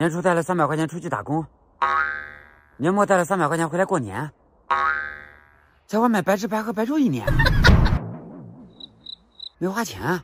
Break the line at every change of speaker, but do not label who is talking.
年初带了三百块钱出去打工，年末带了三百块钱回来过年，在外面白吃白喝白住一年，没花钱。